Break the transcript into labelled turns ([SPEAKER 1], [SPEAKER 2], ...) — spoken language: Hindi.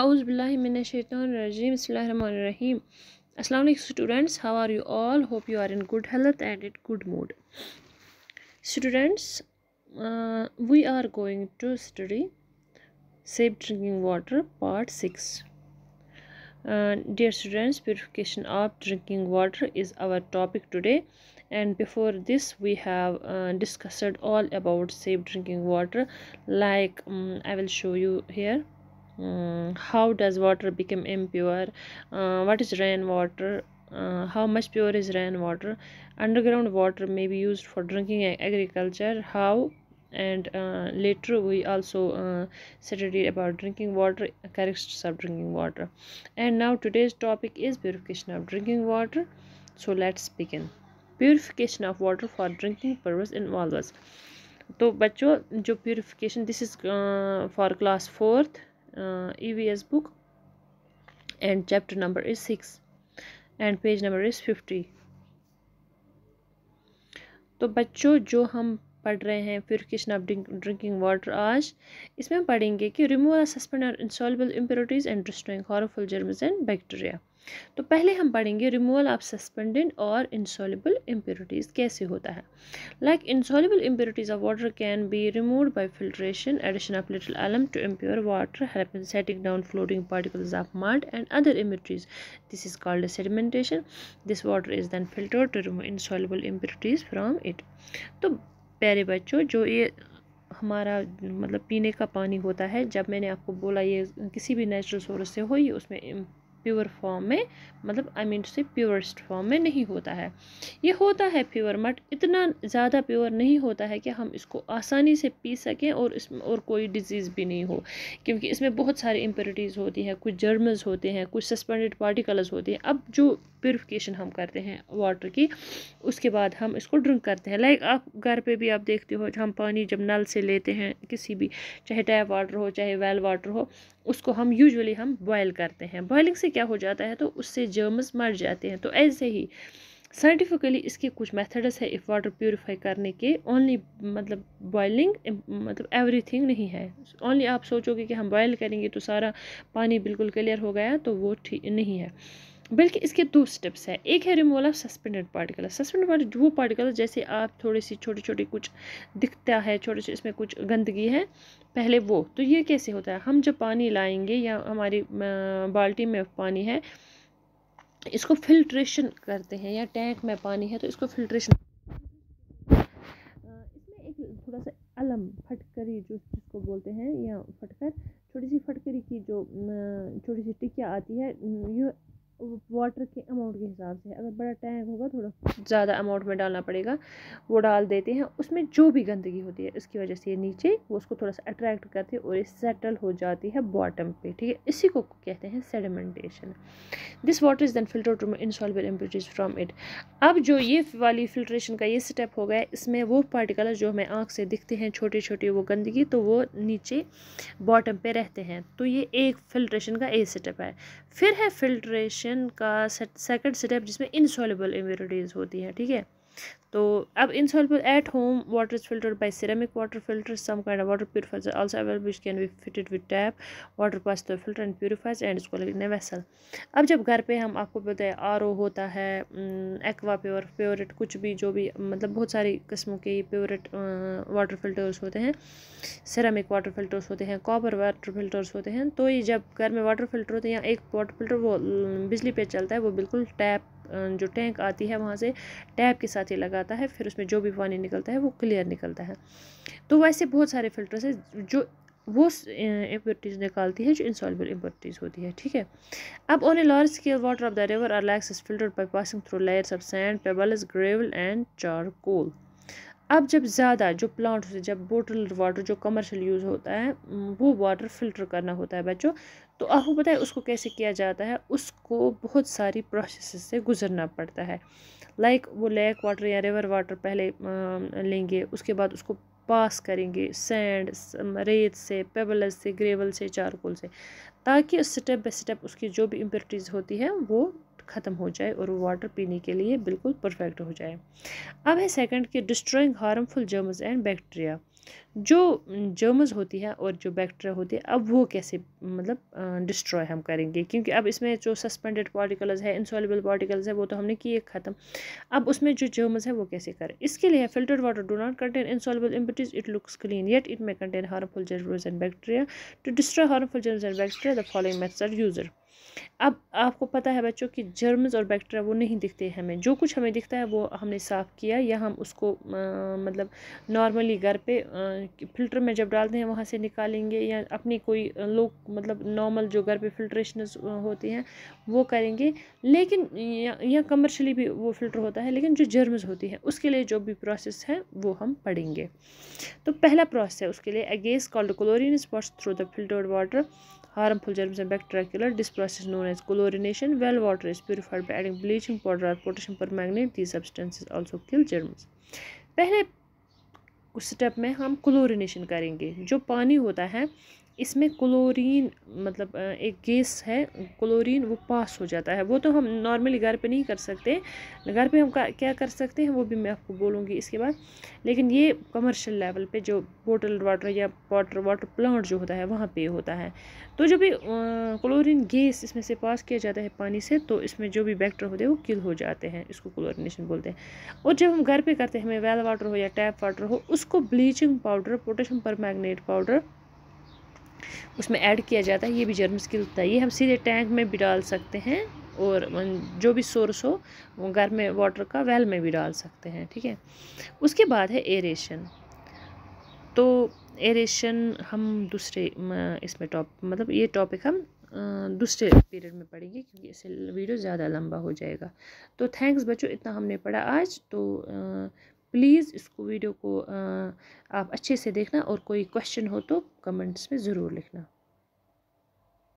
[SPEAKER 1] A'udhu Billahi Minash Shaitan Rajeem Bismillahirrahmanirrahim Assalamu alaikum students how are you all hope you are in good health and in good mood students uh, we are going to study safe drinking water part 6 dear students purification of drinking water is our topic today and before this we have uh, discussed all about safe drinking water like um, i will show you here um, how does water become impure uh, what is rainwater uh, how much pure is rainwater underground water may be used for drinking agriculture how and uh, later we also uh, studied about drinking water characteristics of drinking water and now today's topic is purification of drinking water so let's begin purification of water for drinking purpose involves So, बच्चों जो purification this is for class fourth. Uh, EVS book and chapter number is 6 and page number is 50 तो बच्चों जो हम पढ़ रहे हैं प्योरिकेशन ऑफ ड्रिंकिंग वाटर आज इसमें पढ़ेंगे कि रिमूव सस्पेंड और insoluble impurities and destroying harmful germs and bacteria तो पहले हम पढ़ेंगे रिमूवल ऑफ सस्पेंडेड और इंसॉलेबल इम्प्योरिटीज़ कैसे होता है like insoluble impurities of water can be remove by filtration addition of little alum to impure water helping settling down floating particles of malt and other impurities. This is called sedimentation this water is then filter to remove insoluble impurities from it तो प्यारे बच्चों जो ये हमारा मतलब पीने का पानी होता है जब मैंने आपको बोला ये किसी भी नेचुरल सोर्स से हो ये उसमें प्योर फॉर्म में मतलब आई मीन से प्योरेस्ट फॉर्म में नहीं होता है ये होता है प्योर मट इतना ज़्यादा प्योर नहीं होता है कि हम इसको आसानी से पी सकें और इसमें और कोई डिजीज़ भी नहीं हो क्योंकि इसमें बहुत सारी इम्प्योरिटीज़ होती हैं कुछ जर्मस होते हैं कुछ सस्पेंडेड पार्टिकल्स होते हैं अब जो प्योरिफिकेशन हम करते हैं वाटर की उसके बाद हम इसको ड्रिंक करते हैं लाइक आप घर पर भी आप देखते हो हम पानी जब नल से लेते हैं किसी भी चाहे टैप वाटर हो चाहे वेल वाटर हो उसको हम यूजली हम बॉयल करते हैं बॉयलिंग से क्या हो जाता है तो उससे जर्म्स मर जाते हैं तो ऐसे ही साइंटिफिकली इसके कुछ मेथड्स है इफ़ वाटर प्योरीफाई करने के ओनली मतलब बॉयलिंग मतलब एवरीथिंग नहीं है ओनली आप सोचोगे कि हम बॉयल करेंगे तो सारा पानी बिल्कुल क्लियर हो गया तो वो ठीक नहीं है बल्कि इसके दो स्टेप्स हैं एक है removal of suspended particle suspended particle वो पार्टिकल जैसे आप थोड़ी सी छोटी छोटी कुछ दिखता है छोटे से इसमें कुछ गंदगी है पहले वो तो ये कैसे होता है हम जब पानी लाएंगे या हमारी बाल्टी में पानी है इसको फिल्ट्रेशन करते हैं या टैंक में पानी है तो इसको फिल्ट्रेशन इसमें एक थोड़ा सा अलम फटकरी जो जिसको बोलते हैं या फटकर छोटी सी फटकरी की जो छोटी सी टिकिया आती है ये वाटर के अमाउंट के हिसाब से अगर बड़ा टैंक होगा थोड़ा ज़्यादा अमाउंट में डालना पड़ेगा वो डाल देते हैं उसमें जो भी गंदगी होती है इसकी वजह से ये नीचे वो उसको थोड़ा सा अट्रैक्ट करती है और ये सेटल हो जाती है बॉटम पे ठीक है इसी को कहते हैं sedimentation this water is then filter to insoluble impurities from it अब जो ये वाली फिल्ट्रेशन का ये स्टेप हो गया इसमें वो पार्टिकल जो हमें आँख से दिखते हैं छोटे छोटे वो गंदगी तो वो नीचे बॉटम पर रहते हैं तो ये एक फिल्ट्रेशन का ए स्टेप है फिर है फिल्ट्रेशन एलिमिनेशन का सेकंड स्टेप जिसमें इनसॉलेबल इम्यूनिटीज होती हैं ठीक है तो अब in at home water is filtered by ceramic water filter some kind of water purifiers are also available which can be fitted with tap water pass through filter and इसको लगने वैसल अब जब घर पे हम आपको पता है आर होता है एक्वा प्योर प्योरेट कुछ भी जो भी मतलब बहुत सारी किस्मों के प्योरेट वाटर फिल्टर्स होते हैं सिरामिक वाटर फिल्टर्स होते हैं कॉपर वाटर फिल्टर्स होते हैं तो ये जब घर में वाटर फिल्टर होते हैं या एक वाटर फिल्टर वो बिजली पे चलता है वो बिल्कुल टैप जो टैंक आती है वहाँ से टैप के साथ ही लगा जाता है फिर उसमें जो भी पानी निकलता है वो क्लियर निकलता है तो वैसे बहुत सारे फिल्टर्स हैं जो वो इम्प्योरिटीज़ निकालती है जो इंसॉलबल इम्प्योरिटीज़ होती है ठीक है अब on a large scale water of the river or lakes filter by passing through layers of sand pebbles gravel and charcoal अब जब ज़्यादा जो प्लांट होते जब बोटल वाटर जो कमर्शियल यूज़ होता है वो वाटर फिल्टर करना होता है बच्चों तो आपको पता है उसको कैसे किया जाता है उसको बहुत सारी प्रोसेस से गुजरना पड़ता है लाइक वो लैक वाटर या रिवर वाटर पहले लेंगे उसके बाद उसको पास करेंगे सैंड रेत से पेबल से ग्रेवल से चारकोल से ताकि स्टेप बाई स्टेप उसकी जो भी इम्प्योरिटीज़ होती है वो ख़त्म हो जाए और वो वाटर पीने के लिए बिल्कुल परफेक्ट हो जाए अब है सेकंड कि destroying harmful germs and bacteria जो जर्मस होती है और जो बैक्टीरिया होती है अब वो कैसे मतलब डिस्ट्रॉय हम करेंगे क्योंकि अब इसमें जो सस्पेंडेड पार्टिकल्स है इंसॉलेबल पार्टिकल्स है वो तो हमने किए ख़त्म अब उसमें जो जर्मस है वो कैसे करें इसके लिए filtered water do not contain insoluble impurities it looks clean yet it may contain harmful germs and bacteria to destroy harmful germs and bacteria the following methods are used अब आपको पता है बच्चों कि जर्म्स और बैक्टीरिया वो नहीं दिखते हमें जो कुछ हमें दिखता है वो हमने साफ़ किया या हम उसको आ, मतलब नॉर्मली घर पे फ़िल्टर में जब डालते हैं वहाँ से निकालेंगे या अपनी कोई लोग मतलब नॉर्मल जो घर पे फिल्ट्रेशन होते हैं वो करेंगे लेकिन या कमर्शली भी वो फ़िल्टर होता है लेकिन जो जर्म्स होती हैं उसके लिए जो भी प्रोसेस है वो हम पढ़ेंगे तो पहला प्रोसेस है उसके लिए a gas called chlorine spots through the filtered water harmful germs and बैक्टेरिकुलर this process known as chlorination well water is purified by adding bleaching powder और potassium permanganate the substances kill germs पहले उस स्टेप में हम क्लोरिनेशन करेंगे जो पानी होता है इसमें क्लोरीन मतलब एक गैस है क्लोरीन वो पास हो जाता है वो तो हम नॉर्मली घर पे नहीं कर सकते घर पे हम क्या कर सकते हैं वो भी मैं आपको बोलूँगी इसके बाद लेकिन ये कमर्शियल लेवल पे जो बोटल वाटर या वाटर वाटर प्लांट जो होता है वहाँ पे होता है तो जो भी क्लोरीन गैस इसमें से पास किया जाता है पानी से तो इसमें जो भी बैक्टर होते हैं वो किल हो जाते हैं इसको क्लोरिनेशन बोलते हैं और जब हम घर पर करते हैं हमें वेल वाटर हो या टैप वाटर हो उसको ब्लीचिंग पाउडर पोटेशियम पर पाउडर उसमें ऐड किया जाता है ये भी जर्म्स की होता है ये हम सीधे टैंक में भी डाल सकते हैं और जो भी सोर्स हो वो घर में वाटर का वेल में भी डाल सकते हैं ठीक है उसके बाद है एरेशन तो एरेशन हम दूसरे इसमें टॉप मतलब ये टॉपिक हम दूसरे पीरियड में पढ़ेंगे क्योंकि इससे वीडियो ज़्यादा लंबा हो जाएगा तो थैंक्स बच्चों इतना हमने पढ़ा आज तो प्लीज़ इसको वीडियो को आप अच्छे से देखना और कोई क्वेश्चन हो तो कमेंट्स में ज़रूर लिखना